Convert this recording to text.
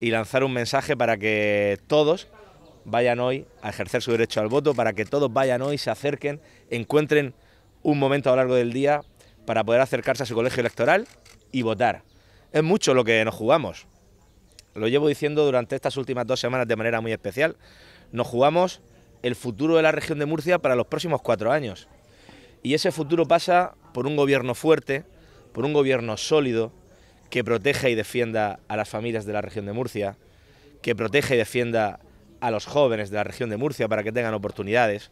y lanzar un mensaje para que todos vayan hoy a ejercer su derecho al voto, para que todos vayan hoy, se acerquen, encuentren un momento a lo largo del día para poder acercarse a su colegio electoral y votar. Es mucho lo que nos jugamos. Lo llevo diciendo durante estas últimas dos semanas de manera muy especial. Nos jugamos el futuro de la región de Murcia para los próximos cuatro años. Y ese futuro pasa por un gobierno fuerte, por un gobierno sólido, que proteja y defienda a las familias de la región de Murcia, que proteja y defienda a los jóvenes de la región de Murcia para que tengan oportunidades.